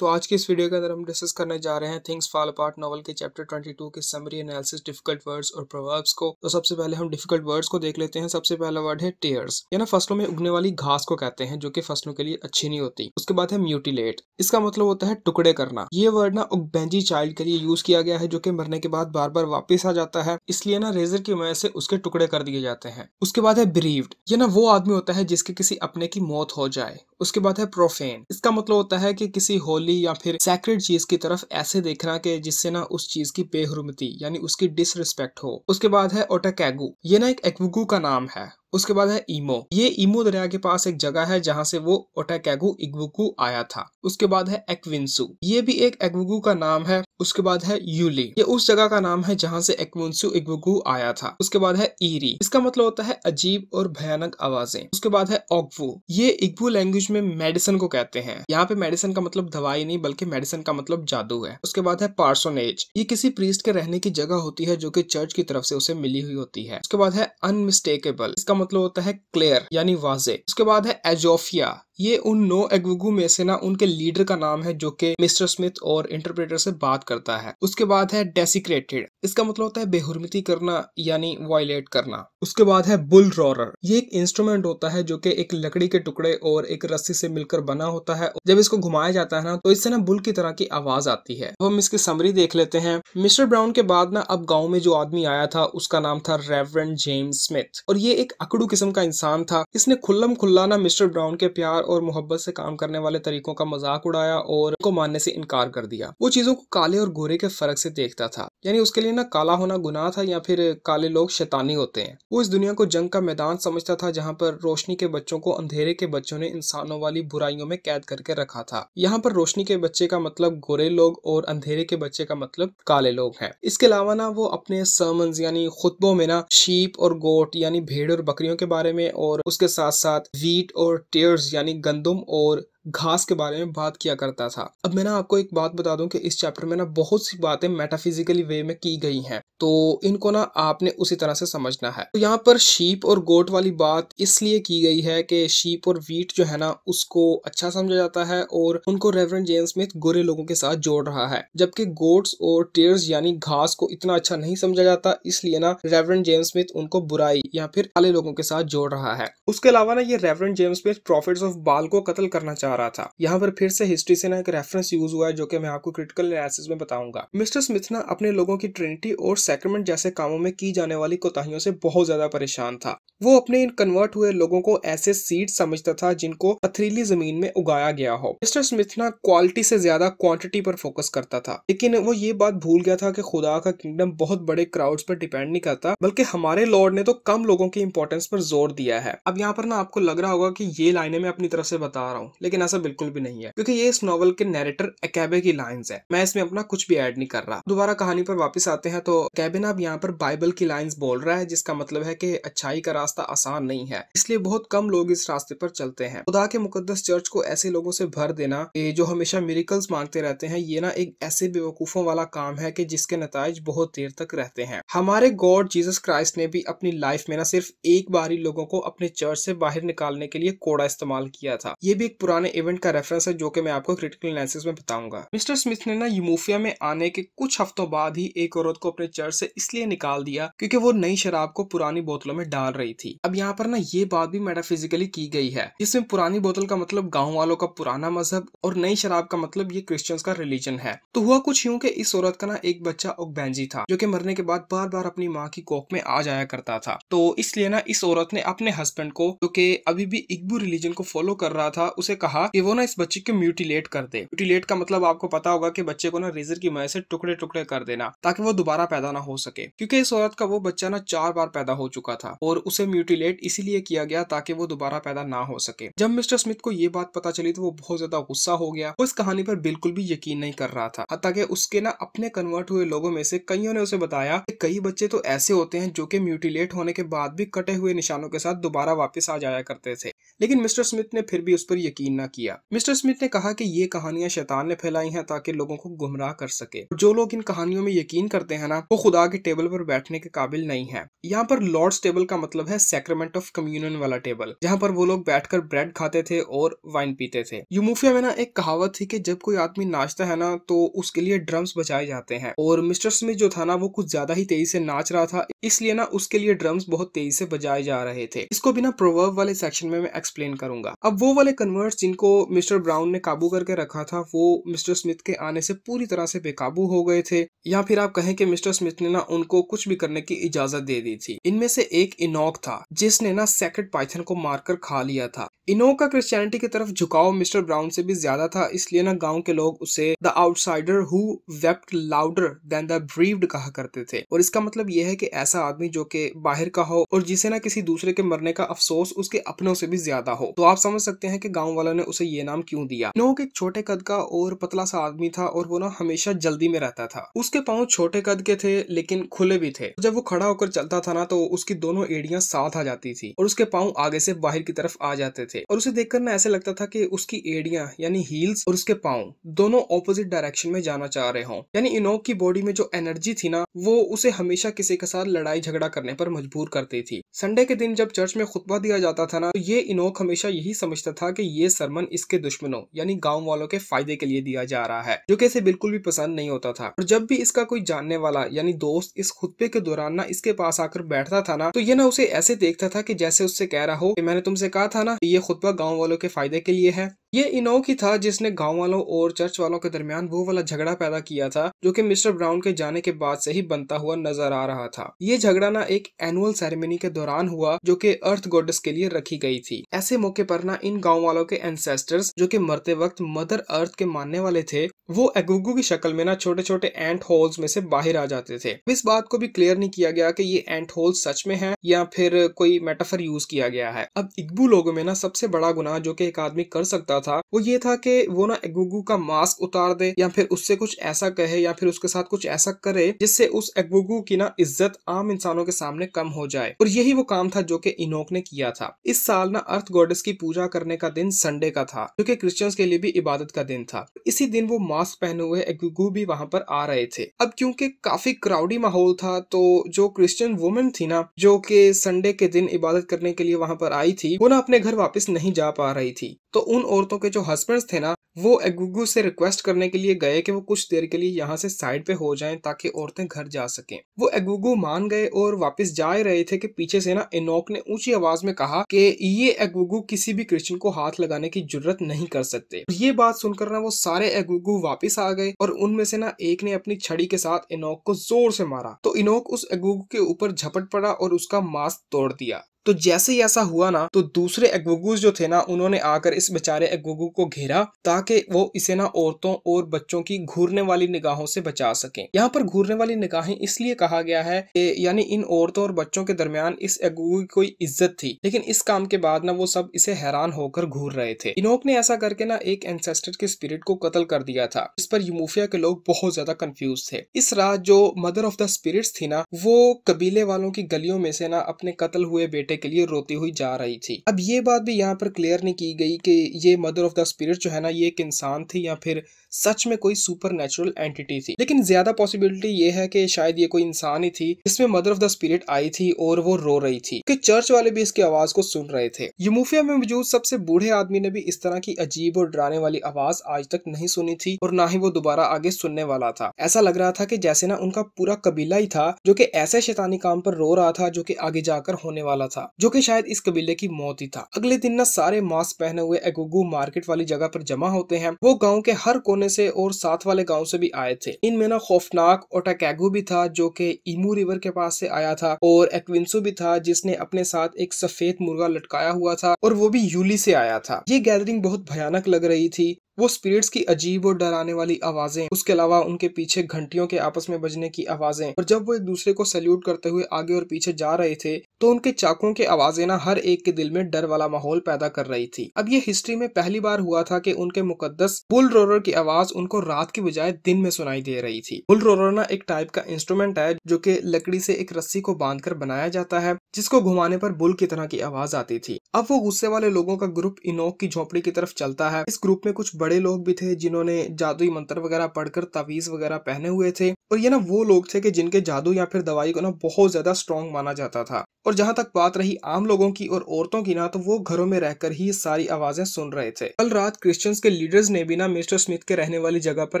तो आज की इस वीडियो के अंदर हम डिस्कस करने जा रहे हैं थिंग्स फॉल अपार्ट नॉवल के चैप्टर 22 के समरी एनालिसिस डिफिकल्ट वर्ड्स और प्रोवर्ब्स को तो सबसे पहले हम डिफिकल्ट वर्ड्स को देख लेते हैं सबसे पहला वर्ड है टेयर्स यानी फसलों में उगने वाली घास को कहते हैं जो कि फसलों के लिए अच्छी नहीं होती उसके बाद है म्यूटिलेट इसका मतलब होता है टुकड़े करना ये वर्ड ना उगबेंजी चाइल्ड के लिए यूज किया गया है जो की मरने के बाद बार बार वापिस आ जाता है इसलिए ना रेजर की वजह से उसके टुकड़े कर दिए जाते हैं उसके बाद है ब्रीव्ड ये ना वो आदमी होता है जिसके किसी अपने की मौत हो जाए उसके बाद है प्रोफेन इसका मतलब होता है की किसी होली स्पिरिचुअली या फिर सैक्रेड चीज की तरफ ऐसे देखना है जिससे ना उस चीज की बेहरमती यानी उसकी डिसरिस्पेक्ट हो उसके बाद है ओटाकैगू ये ना एक एक्वगू का नाम है उसके बाद है इमो ये इमो दरिया के पास एक जगह है जहाँ से वो ओटाकैगु इग्वुकू आया था उसके बाद है एक्विंसु ये भी एक एग्वुकु का नाम है उसके बाद है यूली ये उस जगह का नाम है जहाँ से एक्विंसु इग्बुकू आया था उसके बाद है ईरी इसका मतलब होता है अजीब और भयानक आवाजें उसके बाद है ओगवू ये इग्बू लैंग्वेज में मेडिसन को कहते हैं यहाँ पे मेडिसन का मतलब दवाई नहीं बल्कि मेडिसन का मतलब जादू है उसके बाद है पार्सोनेज ये किसी प्रीस्ट के रहने की जगह होती है जो की चर्च की तरफ से उसे मिली हुई होती है उसके बाद है अनमिस्टेकेबल इसका मतलब होता है क्लियर यानी वाजे उसके बाद है एजोफिया ये उन नो एग्वगु में से ना उनके लीडर का नाम है जो कि मिस्टर स्मिथ और इंटरप्रेटर से बात करता है उसके बाद है डेसिक्रेटेड इसका मतलब होता है बेहरमी करना यानी वायलेट करना उसके बाद है बुल रॉरर ये एक इंस्ट्रूमेंट होता है जो कि एक लकड़ी के टुकड़े और एक रस्सी से मिलकर बना होता है जब इसको घुमाया जाता है ना तो इससे ना बुल की तरह की आवाज आती है हम इसकी समरी देख लेते हैं मिस्टर ब्राउन के बाद ना अब गाँव में जो आदमी आया था उसका नाम था रेवरेंड जेम्स स्मिथ और ये एक अकड़ू किस्म का इंसान था इसने खुल्लम खुल्ला ना मिस्टर ब्राउन के प्यार और मोहब्बत से काम करने वाले तरीकों का मजाक उड़ाया और को मानने से इनकार कर दिया वो चीज़ों को काले और गोरे के फर्क से देखता था यानी उसके लिए ना काला होना गुनाह था या फिर काले लोग शैतानी होते हैं वो इस दुनिया को जंग का मैदान समझता था जहाँ पर रोशनी के बच्चों को अंधेरे के बच्चों ने इंसानों वाली बुराइयों में कैद करके रखा था यहाँ पर रोशनी के बच्चे का मतलब गोरे लोग और अंधेरे के बच्चे का मतलब काले लोग हैं इसके अलावा ना वो अपने सर्मन यानी खुतबों में ना शीप और गोट यानी भेड़ और बकरियों के बारे में और उसके साथ साथ वीट और टेयर्स यानी गंदुम और घास के बारे में बात किया करता था अब मैं ना आपको एक बात बता दूं कि इस चैप्टर में ना बहुत सी बातें मेटाफिजिकली वे में की गई हैं तो इनको ना आपने उसी तरह से समझना है तो यहाँ पर शीप और गोट वाली बात इसलिए की गई है कि शीप और वीट जो है ना उसको अच्छा समझा जाता है और उनको रेवरेंड जेम स्मिथ गोरे लोगों के साथ जोड़ रहा है जबकि गोट्स और टेयर्स यानी घास को इतना अच्छा नहीं समझा जाता इसलिए ना रेवरेंड जेम स्मिथ उनको बुराई या फिर काले लोगों के साथ जोड़ रहा है उसके अलावा ना ये reverend James Smith prophet of Baal को कत्ल करना चाहता जा रहा था यहाँ पर फिर से हिस्ट्री से ना एक रेफरेंस यूज हुआ है जो कि मैं आपको क्रिटिकल एनालिसिस में बताऊंगा मिस्टर स्मिथ ना अपने लोगों की ट्रिनिटी और सेक्रमेंट जैसे कामों में की जाने वाली कोताहियों से बहुत ज्यादा परेशान था वो अपने इन कन्वर्ट हुए लोगों को ऐसे सीड समझता था जिनको पथरीली जमीन में उगाया गया हो मिस्टर स्मिथ ना क्वालिटी से ज्यादा क्वांटिटी पर फोकस करता था लेकिन वो ये बात भूल गया था कि खुदा का किंगडम बहुत बड़े क्राउड्स पर डिपेंड नहीं करता बल्कि हमारे लॉर्ड ने तो कम लोगों की इंपॉर्टेंस पर जोर दिया है अब यहाँ पर ना आपको लग रहा होगा की ये लाइने मैं अपनी तरफ से बता रहा हूँ लेकिन ऐसा बिल्कुल भी नहीं है क्योंकि ये इस नॉवल के नेरेटर अकेबे की लाइन है मैं इसमें अपना कुछ भी एड नहीं कर रहा दोबारा कहानी पर वापिस आते हैं तो कैबिन अब यहाँ पर बाइबल की लाइन बोल रहा है जिसका मतलब है की अच्छाई का रास्ता आसान नहीं है इसलिए बहुत कम लोग इस रास्ते पर चलते हैं खुदा के मुकदस चर्च को ऐसे लोगों से भर देना जो हमेशा मेरिकल्स मांगते रहते हैं ये ना एक ऐसे बेवकूफों वाला काम है की जिसके नतज बहुत देर तक रहते हैं हमारे गॉड जीसस क्राइस्ट ने भी अपनी लाइफ में ना सिर्फ एक बार ही लोगों को अपने चर्च से बाहर निकालने के लिए कोड़ा इस्तेमाल किया था ये भी एक पुराने इवेंट का रेफरेंस है जो कि मैं आपको क्रिटिकल एनालिसिस में बताऊंगा मिस्टर स्मिथ ने ना यूमोफिया में आने के कुछ हफ्तों बाद ही एक औरत को अपने चर्च से इसलिए निकाल दिया क्योंकि वो नई शराब को पुरानी बोतलों में डाल रही थी थी अब यहाँ पर ना ये बात भी मेटाफिजिकली की गई है जिसमें पुरानी बोतल का मतलब गाँव वालों का पुराना मजहब और नई शराब का मतलब ये क्रिश्चियन का रिलीजन है तो हुआ कुछ यूँ की इस औरत का ना एक बच्चा ओगबैनजी था जो की मरने के बाद बार बार अपनी माँ की कोख में आ जाया करता था तो इसलिए ना इस औरत ने अपने हस्बैंड को जो की अभी भी इकबू रिलीजन को फॉलो कर रहा था उसे कहा कि वो ना इस बच्चे को म्यूटिलेट कर दे म्यूटिलेट का मतलब आपको पता होगा कि बच्चे को ना रेजर की मदद से टुकड़े टुकड़े कर देना ताकि वो दोबारा पैदा ना हो सके क्योंकि इस औरत का वो बच्चा ना चार बार पैदा हो चुका था और उसे म्यूटिलेट इसीलिए किया गया ताकि वो दोबारा पैदा ना हो सके जब मिस्टर स्मिथ को ये बात पता चली तो वो बहुत ज्यादा गुस्सा हो गया वो इस कहानी पर बिल्कुल भी यकीन नहीं कर रहा था ताकि उसके ना अपने कन्वर्ट हुए लोगों में से कईयों ने उसे बताया कि कई बच्चे तो ऐसे होते हैं जो कि म्यूटिलेट होने के बाद भी कटे हुए निशानों के साथ दोबारा वापस आ जाया करते थे लेकिन मिस्टर स्मिथ ने फिर भी उस पर यकीन न किया मिस्टर स्मिथ ने कहा कि ये कहानियां शैतान ने फैलाई हैं ताकि लोगों को गुमराह कर सके जो लोग इन कहानियों में यकीन करते हैं ना वो खुदा के टेबल पर बैठने के काबिल नहीं है यहाँ पर लॉर्ड्स टेबल का मतलब है है सैक्रमेंट ऑफ कम्युनियन वाला टेबल जहाँ पर वो लोग बैठकर ब्रेड खाते थे और वाइन पीते थे यूमुफिया में ना एक कहावत थी कि जब कोई आदमी नाचता है ना तो उसके लिए ड्रम्स बजाए जाते हैं और मिस्टर स्मिथ जो था ना वो कुछ ज्यादा ही तेजी से नाच रहा था इसलिए ना उसके लिए ड्रम्स बहुत तेजी से बजाए जा रहे थे इसको बिना प्रोवर्व वाले सेक्शन में मैं एक्सप्लेन करूंगा अब वो वाले कन्वर्ट जिनको मिस्टर ब्राउन ने काबू करके रखा था वो मिस्टर स्मिथ के आने से पूरी तरह से बेकाबू हो गए थे या फिर आप कहें कि मिस्टर स्मिथ ने ना उनको कुछ भी करने की इजाजत दे दी थी इनमें से एक इनॉक था था जिसने ना सेक्रेट पाइथन को मारकर खा लिया था इनो का क्रिश्चियनिटी की तरफ झुकाव मिस्टर ब्राउन से भी ज्यादा था इसलिए ना गांव के लोग उसे the outsider who wept louder than the bereaved कहा करते थे और इसका मतलब यह है कि ऐसा आदमी जो कि बाहर का हो और जिसे ना किसी दूसरे के मरने का अफसोस उसके अपनों से भी ज्यादा हो तो आप समझ सकते हैं कि गाँव वालों ने उसे ये नाम क्यों दिया नोक एक छोटे कद का और पतला सा आदमी था और वो ना हमेशा जल्दी में रहता था उसके पाँव छोटे कद के थे लेकिन खुले भी थे जब वो खड़ा होकर चलता था ना तो उसकी दोनों एड़ियां साथ आ जाती थी और उसके पाँव आगे से बाहर की तरफ आ जाते थे और उसे देखकर ना ऐसे लगता था कि उसकी एड़िया यानी हील्स और उसके पाँव दोनों ऑपोजिट डायरेक्शन में जाना चाह रहे हों यानी इनोक की बॉडी में जो एनर्जी थी ना वो उसे हमेशा किसी के साथ लड़ाई झगड़ा करने पर मजबूर करती थी संडे के दिन जब चर्च में खुतबा दिया जाता था ना तो ये इनोक हमेशा यही समझता था की ये सरमन इसके दुश्मनों यानी गाँव वालों के फायदे के लिए दिया जा रहा है जो की इसे बिल्कुल भी पसंद नहीं होता था और जब भी इसका कोई जानने वाला यानी दोस्त इस खुतबे के दौरान ना इसके पास आकर बैठता था ना तो ये ना उसे ऐसे देखता था कि जैसे उससे कह रहा हो कि मैंने तुमसे कहा था ना ये खुतबा गांव वालों के फायदे के लिए है ये इनोक ही था जिसने गांव वालों और चर्च वालों के दरमियान वो वाला झगड़ा पैदा किया था जो कि मिस्टर ब्राउन के जाने के बाद से ही बनता हुआ नजर आ रहा था ये झगड़ा ना एक एनुअल सेरेमनी के दौरान हुआ जो कि अर्थ गोडस के लिए रखी गई थी ऐसे मौके पर ना इन गाँव वालों के एंसेस्टर्स जो की मरते वक्त मदर अर्थ के मानने वाले थे वो एगुगू की शक्ल में ना छोटे छोटे एंट होल्स में से बाहर आ जाते थे इस बात को भी क्लियर नहीं किया गया कि ये एंट होल्स सच में है या फिर कोई मेटाफर यूज किया गया है अब इग्बू लोगों में ना सबसे बड़ा गुनाह जो कि एक आदमी कर सकता रहा था वो ये था कि वो ना एगुगू का मास्क उतार दे या फिर उससे कुछ ऐसा कहे या फिर उसके साथ कुछ ऐसा करे जिससे उस एगुगू की ना इज्जत आम इंसानों के सामने कम हो जाए और यही वो काम था जो कि इनोक ने किया था इस साल ना अर्थ गॉडेस की पूजा करने का दिन संडे का था जो की क्रिश्चियंस के लिए भी इबादत का दिन था इसी दिन वो मास्क पहने हुए एगुगू भी वहां पर आ रहे थे अब क्योंकि काफी क्राउडी माहौल था तो जो क्रिश्चियन वुमेन थी ना जो कि संडे के दिन इबादत करने के लिए वहां पर आई थी वो ना अपने घर वापस नहीं जा पा रही थी तो उन औरतों औरतों के जो हस्बैंड्स थे ना वो एगुगु से रिक्वेस्ट करने के लिए गए कि वो कुछ देर के लिए यहाँ से साइड पे हो जाएं ताकि औरतें घर जा सकें वो एगुगु मान गए और वापस जा रहे थे कि पीछे से ना इनोक ने ऊंची आवाज में कहा कि ये एगुगु किसी भी क्रिश्चियन को हाथ लगाने की जरूरत नहीं कर सकते ये बात सुनकर ना वो सारे एगुगु वापिस आ गए और उनमें से ना एक ने अपनी छड़ी के साथ इनोक को जोर से मारा तो इनोक उस एगुगु के ऊपर झपट पड़ा और उसका मास्क तोड़ दिया तो जैसे ही ऐसा हुआ ना तो दूसरे एग्वगूज जो थे ना उन्होंने आकर इस बेचारे एग्वगू को घेरा ताकि वो इसे ना औरतों और बच्चों की घूरने वाली निगाहों से बचा सकें यहाँ पर घूरने वाली निगाहें इसलिए कहा गया है कि यानी इन औरतों और बच्चों के दरमियान इस एग्वगू की कोई इज्जत थी लेकिन इस काम के बाद ना वो सब इसे हैरान होकर घूर रहे थे इनोक ने ऐसा करके ना एक एंसेस्टर के स्पिरिट को कत्ल कर दिया था इस पर यूमूफिया के लोग बहुत ज्यादा कंफ्यूज थे इस रात जो मदर ऑफ द स्पिरिट्स थी ना वो कबीले वालों की गलियों में से ना अपने कत्ल हुए बेटे बेटे के लिए रोती हुई जा रही थी अब ये बात भी यहाँ पर क्लियर नहीं की गई कि ये मदर ऑफ द स्पिरिट जो है ना ये एक इंसान थी या फिर सच में कोई सुपर नेचुरल एंटिटी थी लेकिन ज्यादा पॉसिबिलिटी ये है कि शायद ये कोई इंसान ही थी जिसमें मदर ऑफ द स्पिरिट आई थी और वो रो रही थी कि चर्च वाले भी इसकी आवाज को सुन रहे थे यूमुफिया में मौजूद सबसे बूढ़े आदमी ने भी इस तरह की अजीब और डराने वाली आवाज आज तक नहीं सुनी थी और ना ही वो दोबारा आगे सुनने वाला था ऐसा लग रहा था की जैसे ना उनका पूरा कबीला ही था जो कि ऐसे शैतानी काम पर रो रहा था जो की आगे जाकर होने वाला था था जो कि शायद इस कबीले की मौत ही था अगले दिन न सारे मास्क पहने हुए एगोगू मार्केट वाली जगह पर जमा होते हैं वो गाँव के हर कोने से और साथ वाले गाँव से भी आए थे इनमें ना खौफनाक ओटाकैगू भी था जो कि इमू रिवर के पास से आया था और एक्विंसो भी था जिसने अपने साथ एक सफेद मुर्गा लटकाया हुआ था और वो भी यूली से आया था ये गैदरिंग बहुत भयानक लग रही थी वो स्पिरिट्स की अजीब और डराने वाली आवाजें उसके अलावा उनके पीछे घंटियों के आपस में बजने की आवाजें और जब वो एक दूसरे को सैल्यूट करते हुए आगे और पीछे जा रहे थे तो उनके चाकुओं की आवाजें ना हर एक के दिल में डर वाला माहौल पैदा कर रही थी अब ये हिस्ट्री में पहली बार हुआ था कि उनके मुकदस बुल रोरर की आवाज उनको रात की बजाय दिन में सुनाई दे रही थी बुल रोरर ना एक टाइप का इंस्ट्रूमेंट है जो कि लकड़ी से एक रस्सी को बांध बनाया जाता है जिसको घुमाने पर बुल की तरह की आवाज आती थी अब वो गुस्से वाले लोगों का ग्रुप इनोक की झोपड़ी की तरफ चलता है इस ग्रुप में कुछ बड़े बड़े लोग भी थे जिन्होंने जादुई मंत्र वगैरह पढ़कर तवीज वगैरह पहने हुए थे और ये ना वो लोग थे कि जिनके जादू या फिर दवाई को ना बहुत ज़्यादा स्ट्रॉन्ग माना जाता था और जहाँ तक बात रही आम लोगों की और औरतों की ना तो वो घरों में रहकर ही सारी आवाज़ें सुन रहे थे कल रात क्रिश्चियंस के लीडर्स ने भी ना मिस्टर स्मिथ के रहने वाली जगह पर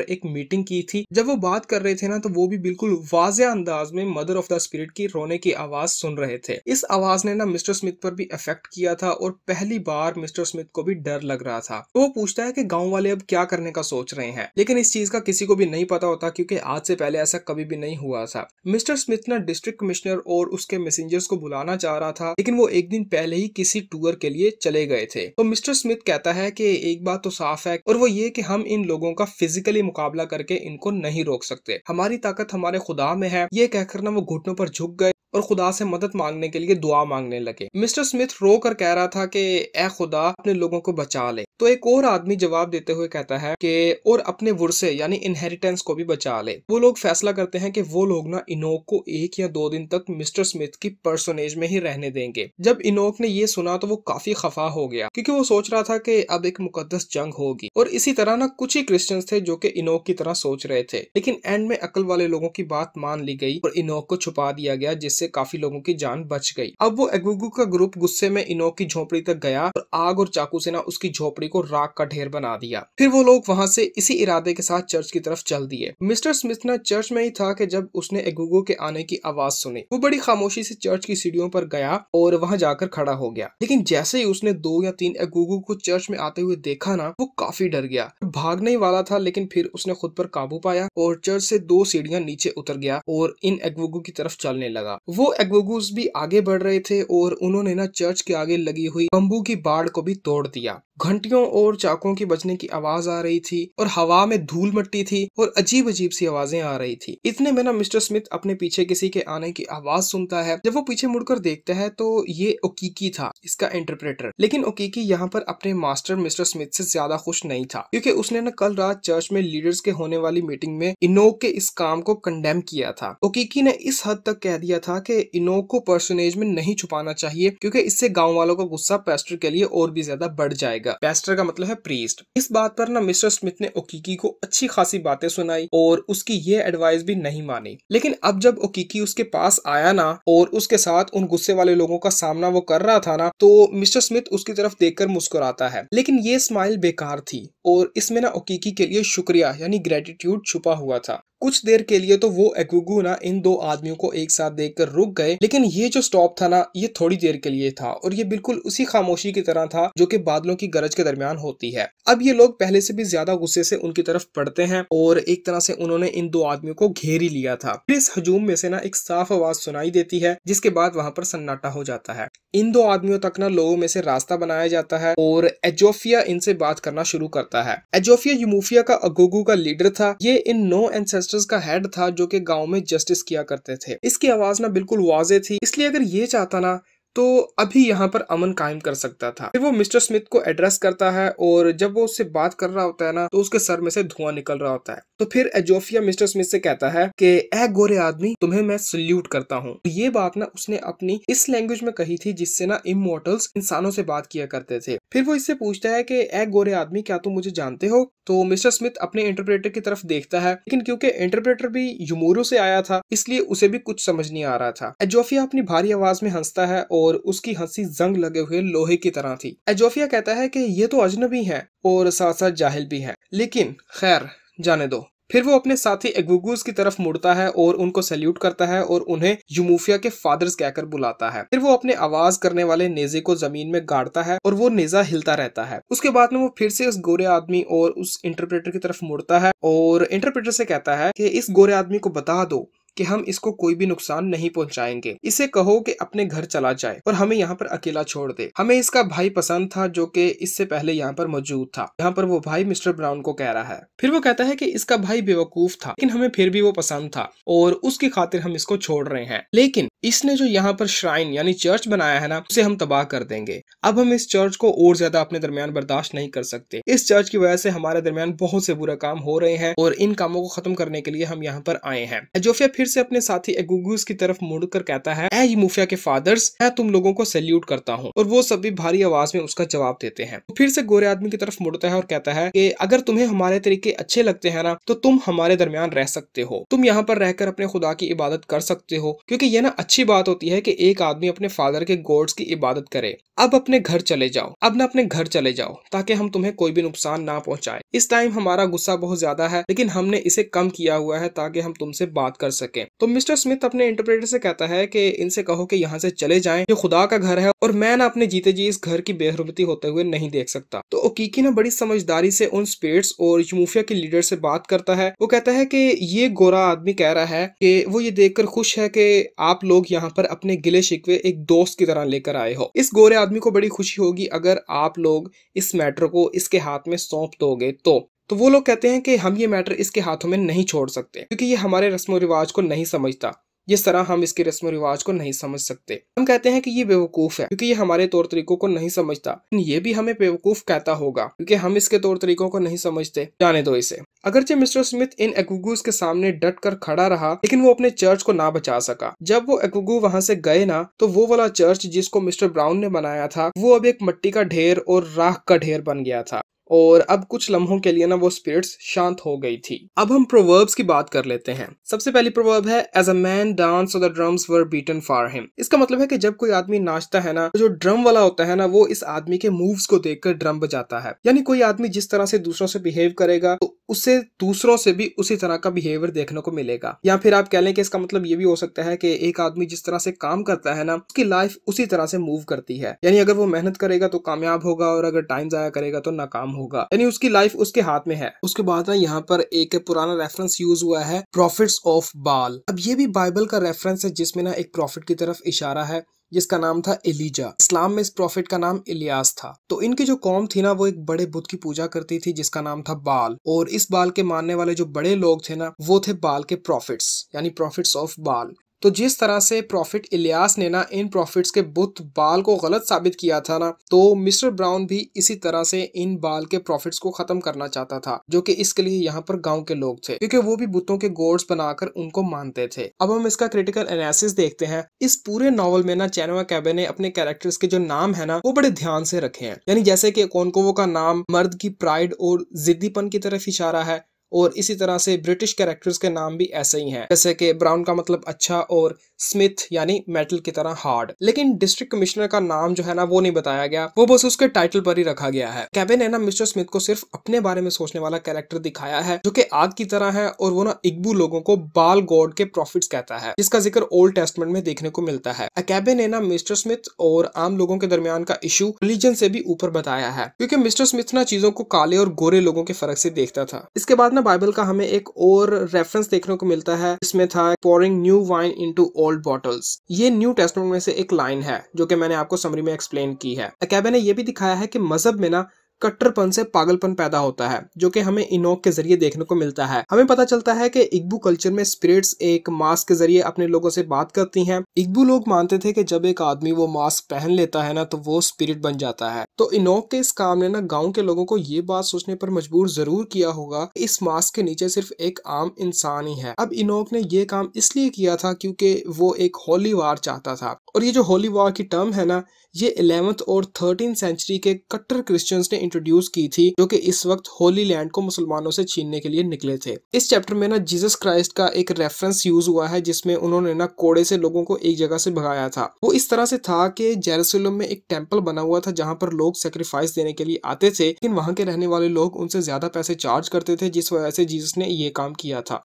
एक मीटिंग की थी जब वो बात कर रहे थे ना तो वो भी बिल्कुल वाजिया अंदाज में मदर ऑफ द स्पिरिट की रोने की आवाज़ सुन रहे थे इस आवाज़ ने ना मिस्टर स्मिथ पर भी इफेक्ट किया था और पहली बार मिस्टर स्मिथ को भी डर लग रहा था तो वो पूछता है की गाँव वाले अब क्या करने का सोच रहे हैं लेकिन इस चीज का किसी को भी नहीं पता होता क्योंकि आज से पहले ऐसा कभी भी नहीं हुआ था मिस्टर स्मिथ ने डिस्ट्रिक्ट कमिश्नर और उसके मैसेजर्स को बुलाना चाह रहा था लेकिन वो एक दिन पहले ही किसी टूर के लिए चले गए थे तो मिस्टर स्मिथ कहता है की एक बात तो साफ है और वो ये की हम इन लोगों का फिजिकली मुकाबला करके इनको नहीं रोक सकते हमारी ताकत हमारे खुदा में है ये कहकर ना वो घुटनों पर झुक गए और खुदा से मदद मांगने के लिए दुआ मांगने लगे मिस्टर स्मिथ रो कर कह रहा था कि ए खुदा अपने लोगों को बचा ले तो एक और आदमी जवाब देते हुए कहता है कि और अपने वर्से यानी इनहेरिटेंस को भी बचा ले वो लोग फैसला करते हैं कि वो लोग ना इनोक को एक या दो दिन तक मिस्टर स्मिथ की पर्सोनेज में ही रहने देंगे जब इनोक ने ये सुना तो वो काफी खफा हो गया क्योंकि वो सोच रहा था कि अब एक मुकदस जंग होगी और इसी तरह ना कुछ ही क्रिश्चियंस थे जो कि इनोक की तरह सोच रहे थे लेकिन एंड में अकल वाले लोगों की बात मान ली गई और इनोक को छुपा दिया गया जिससे जिससे काफी लोगों की जान बच गई अब वो एगुगु का ग्रुप गुस्से में इनो की झोपड़ी तक गया और आग और चाकू से ना उसकी झोपड़ी को राख का ढेर बना दिया फिर वो लोग वहां से इसी इरादे के साथ चर्च की तरफ चल दिए मिस्टर स्मिथ ना चर्च में ही था कि जब उसने एगुगो के आने की आवाज सुनी वो बड़ी खामोशी से चर्च की सीढ़ियों पर गया और वहां जाकर खड़ा हो गया लेकिन जैसे ही उसने दो या तीन एगुगो को चर्च में आते हुए देखा ना वो काफी डर गया भागने वाला था लेकिन फिर उसने खुद पर काबू पाया और चर्च से दो सीढ़ियां नीचे उतर गया और इन एगुगो की तरफ चलने लगा वो एग्वोगूस भी आगे बढ़ रहे थे और उन्होंने ना चर्च के आगे लगी हुई बम्बू की बाढ़ को भी तोड़ दिया घंटियों और चाकों की बजने की आवाज आ रही थी और हवा में धूल मट्टी थी और अजीब अजीब सी आवाजें आ रही थी इतने में ना मिस्टर स्मिथ अपने पीछे किसी के आने की आवाज सुनता है जब वो पीछे मुड़कर देखता है तो ये ओकीकी था इसका इंटरप्रेटर लेकिन ओकीकी यहाँ पर अपने मास्टर मिस्टर स्मिथ से ज्यादा खुश नहीं था क्योंकि उसने ना कल रात चर्च में लीडर्स के होने वाली मीटिंग में इनोक के इस काम को कंडेम किया था ओकीकी ने इस हद तक कह दिया था कि इनोक को पर्सनेज में नहीं छुपाना चाहिए क्योंकि इससे गाँव वालों का गुस्सा पेस्टर के लिए और भी ज्यादा बढ़ जाएगा जाएगा पेस्टर का मतलब है प्रीस्ट इस बात पर ना मिस्टर स्मिथ ने ओकीकी को अच्छी खासी बातें सुनाई और उसकी ये एडवाइस भी नहीं मानी लेकिन अब जब ओकीकी उसके पास आया ना और उसके साथ उन गुस्से वाले लोगों का सामना वो कर रहा था ना तो मिस्टर स्मिथ उसकी तरफ देखकर मुस्कुराता है लेकिन ये स्माइल बेकार थी और इसमें ना ओकीकी के लिए शुक्रिया यानी ग्रेटिट्यूड छुपा हुआ था कुछ देर के लिए तो वो एक्गू ना इन दो आदमियों को एक साथ देखकर रुक गए लेकिन ये जो स्टॉप था ना ये थोड़ी देर के लिए था और ये बिल्कुल उसी खामोशी की तरह था जो कि बादलों की गरज के दरमियान होती है अब ये लोग पहले से भी ज्यादा गुस्से से उनकी तरफ पड़ते हैं और एक तरह से उन्होंने इन दो आदमियों को घेर ही लिया था फिर इस हजूम में से ना एक साफ आवाज सुनाई देती है जिसके बाद वहां पर सन्नाटा हो जाता है इन दो आदमियों तक ना लोगों में से रास्ता बनाया जाता है और एजोफिया इनसे बात करना शुरू करता है एजोफिया यूमूफिया का अगोगू का लीडर था ये इन नो एंसेस्टर मिनिस्टर्स का हेड था जो कि गांव में जस्टिस किया करते थे इसकी आवाज ना बिल्कुल वाजे थी इसलिए अगर ये चाहता ना तो अभी यहाँ पर अमन कायम कर सकता था फिर वो मिस्टर स्मिथ को एड्रेस करता है और जब वो उससे बात कर रहा होता है ना तो उसके सर में से धुआं निकल रहा होता है तो फिर एजोफिया मिस्टर स्मिथ से कहता है कि ए गोरे आदमी तुम्हें मैं सल्यूट करता हूँ तो ये बात ना उसने अपनी इस लैंग्वेज में कही थी जिससे ना इमोटल्स इंसानों से बात किया करते थे फिर वो इससे पूछता है की ए गोरे आदमी क्या तुम मुझे जानते हो तो मिस्टर स्मिथ अपने इंटरप्रेटर की तरफ देखता है लेकिन क्योंकि इंटरप्रेटर भी यूमोरो से आया था इसलिए उसे भी कुछ समझ नहीं आ रहा था एजोफिया अपनी भारी आवाज में हंसता है और और उसकी हंसी जंग लगे हुए लोहे की तरह थी एजोफिया कहता है कि ये तो अजनबी है और साथ साथ जाहिल भी है लेकिन खैर जाने दो फिर वो अपने साथी एग्वगूज की तरफ मुड़ता है और उनको सैल्यूट करता है और उन्हें यूमुफिया के फादर्स कहकर बुलाता है फिर वो अपने आवाज करने वाले नेजे को जमीन में गाड़ता है और वो नेजा हिलता रहता है उसके बाद में वो फिर से उस गोरे आदमी और उस इंटरप्रेटर की तरफ मुड़ता है और इंटरप्रेटर से कहता है कि इस गोरे आदमी को बता दो कि हम इसको कोई भी नुकसान नहीं पहुंचाएंगे इसे कहो कि अपने घर चला जाए और हमें यहाँ पर अकेला छोड़ दे हमें इसका भाई पसंद था जो कि इससे पहले यहाँ पर मौजूद था यहाँ पर वो भाई मिस्टर ब्राउन को कह रहा है फिर वो कहता है की इसका भाई बेवकूफ था लेकिन हमें फिर भी वो पसंद था और उसकी खातिर हम इसको छोड़ रहे हैं लेकिन इसने जो यहाँ पर श्राइन यानी चर्च बनाया है ना उसे हम तबाह कर देंगे अब हम इस चर्च को और ज्यादा अपने दरमियान बर्दाश्त नहीं कर सकते इस चर्च की वजह से हमारे दरमियान बहुत से बुरा काम हो रहे हैं और इन कामों को खत्म करने के लिए हम यहाँ पर आए हैं जोफिया फिर से अपने साथी एगुगुस की तरफ मुड़कर कहता है ऐ मुफिया के फादर्स मैं तुम लोगों को सैल्यूट करता हूँ और वो सभी भारी आवाज में उसका जवाब देते हैं तो फिर से गोरे आदमी की तरफ मुड़ता है और कहता है कि अगर तुम्हें हमारे तरीके अच्छे लगते हैं ना तो तुम हमारे दरमियान रह सकते हो तुम यहाँ पर रहकर अपने खुदा की इबादत कर सकते हो क्योंकि यह ना अच्छी बात होती है की एक आदमी अपने फादर के गोड्स की इबादत करे अब अपने घर चले जाओ अब ना अपने घर चले जाओ ताकि हम तुम्हें कोई भी नुकसान ना पहुंचाए इस टाइम हमारा गुस्सा बहुत ज्यादा है लेकिन हमने इसे कम किया हुआ है ताकि हम तुमसे बात कर सके सके तो मिस्टर स्मिथ अपने इंटरप्रेटर से कहता है कि इनसे कहो कि यहाँ से चले जाएं ये खुदा का घर है और मैं ना अपने जीते जी इस घर की बेहरमती होते हुए नहीं देख सकता तो ओकीकी ना बड़ी समझदारी से उन स्पेट्स और यूमुफिया के लीडर से बात करता है वो कहता है कि ये गोरा आदमी कह रहा है कि वो ये देखकर खुश है कि आप लोग यहाँ पर अपने गिले शिकवे एक दोस्त की तरह लेकर आए हो इस गोरे आदमी को बड़ी खुशी होगी अगर आप लोग इस मैटर को इसके हाथ में सौंप दोगे तो तो वो लोग कहते हैं कि हम ये मैटर इसके हाथों में नहीं छोड़ सकते क्योंकि ये हमारे रस्म रिवाज को नहीं समझता जिस तरह हम इसके रस्म रिवाज को नहीं समझ सकते हम कहते हैं कि ये बेवकूफ है क्योंकि ये हमारे तौर तरीकों को नहीं समझता ये भी हमें बेवकूफ कहता होगा क्योंकि हम इसके तौर तरीकों को नहीं समझते जाने दो इसे अगरचे मिस्टर स्मिथ इन एक्गूस के सामने डट कर खड़ा रहा लेकिन वो अपने चर्च को ना बचा सका जब वो एक्गू वहां से गए ना तो वो वाला चर्च जिसको मिस्टर ब्राउन ने बनाया था वो अब एक मट्टी का ढेर और राख का ढेर बन गया था और अब कुछ लम्हों के लिए ना वो स्पिरिट्स शांत हो गई थी अब हम प्रोवर्ब्स की बात कर लेते हैं सबसे पहली प्रोवर्ब है as a man dance the drums were beaten for him इसका मतलब है कि जब कोई आदमी नाचता है ना तो जो ड्रम वाला होता है ना वो इस आदमी के मूव्स को देखकर ड्रम बजाता है यानी कोई आदमी जिस तरह से दूसरों से बिहेव करेगा तो उससे दूसरों से भी उसी तरह का बिहेवियर देखने को मिलेगा या फिर आप कह लें कि इसका मतलब ये भी हो सकता है कि एक आदमी जिस तरह से काम करता है ना उसकी लाइफ उसी तरह से मूव करती है यानी अगर वो मेहनत करेगा तो कामयाब होगा और अगर टाइम जाया करेगा तो नाकाम होगा यानी उसकी लाइफ उसके हाथ में है उसके बाद ना यहाँ पर एक पुराना रेफरेंस यूज हुआ है प्रॉफिट ऑफ बाल अब ये भी बाइबल का रेफरेंस है जिसमें ना एक प्रॉफिट की तरफ इशारा है जिसका नाम था एलिजा इस्लाम में इस प्रॉफिट का नाम इलियास था तो इनकी जो कौम थी ना वो एक बड़े बुद्ध की पूजा करती थी जिसका नाम था बाल और इस बाल के मानने वाले जो बड़े लोग थे ना वो थे बाल के प्रॉफिट्स यानी प्रॉफिट्स ऑफ बाल तो जिस तरह से प्रॉफिट इलियास ने ना इन प्रॉफिट्स के बुत बाल को गलत साबित किया था ना तो मिस्टर ब्राउन भी इसी तरह से इन बाल के प्रॉफिट्स को खत्म करना चाहता था जो कि इसके लिए यहाँ पर गांव के लोग थे क्योंकि वो भी बुतों के गोड्स बनाकर उनको मानते थे अब हम इसका क्रिटिकल एनालिसिस देखते हैं इस पूरे नॉवल में ना चैनवा कैबे ने अपने कैरेक्टर्स के जो नाम है ना वो बड़े ध्यान से रखे हैं यानी जैसे कि कोनकोवो का नाम मर्द की प्राइड और जिद्दीपन की तरफ इशारा है और इसी तरह से ब्रिटिश कैरेक्टर्स के नाम भी ऐसे ही हैं जैसे कि ब्राउन का मतलब अच्छा और स्मिथ यानी मेटल की तरह हार्ड लेकिन डिस्ट्रिक्ट कमिश्नर का नाम जो है ना वो नहीं बताया गया वो बस उसके टाइटल पर ही रखा गया है कैबिन ने ना मिस्टर स्मिथ को सिर्फ अपने बारे में सोचने वाला कैरेक्टर दिखाया है जो कि आग की तरह है और वो ना इकबू लोगों को बाल गॉड के प्रॉफिट कहता है जिसका जिक्र ओल्ड टेस्टमेंट में देखने को मिलता है कैबिन ने ना मिस्टर स्मिथ और आम लोगों के दरमियान का इशू रिलीजन से भी ऊपर बताया है क्योंकि मिस्टर स्मिथ ना चीजों को काले और गोरे लोगों के फर्क से देखता था इसके बाद ना बाइबल का हमें एक और रेफरेंस देखने को मिलता है इसमें था pouring new wine into old bottles ये न्यू टेस्टमेंट में से एक लाइन है जो कि मैंने आपको समरी में एक्सप्लेन की है अकेबे ने यह भी दिखाया है कि मजहब में ना कट्टरपन से पागलपन पैदा होता है जो कि हमें इनोक के जरिए देखने को मिलता है हमें पता चलता है कि इग्बू कल्चर में स्पिरिट्स एक मास्क के जरिए अपने लोगों से बात करती हैं इग्बू लोग मानते थे कि जब एक आदमी वो मास्क पहन लेता है ना तो वो स्पिरिट बन जाता है तो इनोक के इस काम ने ना गाँव के लोगों को ये बात सोचने पर मजबूर जरूर किया होगा इस मास्क के नीचे सिर्फ एक आम इंसान ही है अब इनोक ने ये काम इसलिए किया था क्योंकि वो एक होली वार चाहता था और ये जो होली वॉर की टर्म है ना ये इलेवंथ और थर्टीन सेंचुरी के कट्टर क्रिश्चियंस ने इंट्रोड्यूस की थी जो कि इस वक्त होली लैंड को मुसलमानों से छीनने के लिए निकले थे इस चैप्टर में ना जीसस क्राइस्ट का एक रेफरेंस यूज हुआ है जिसमें उन्होंने ना कोड़े से लोगों को एक जगह से भगाया था वो इस तरह से था कि जेरूसलम में एक टेम्पल बना हुआ था जहाँ पर लोग सेक्रीफाइस देने के लिए आते थे लेकिन वहाँ के रहने वाले लोग उनसे ज्यादा पैसे चार्ज करते थे जिस वजह से जीसस ने ये काम किया था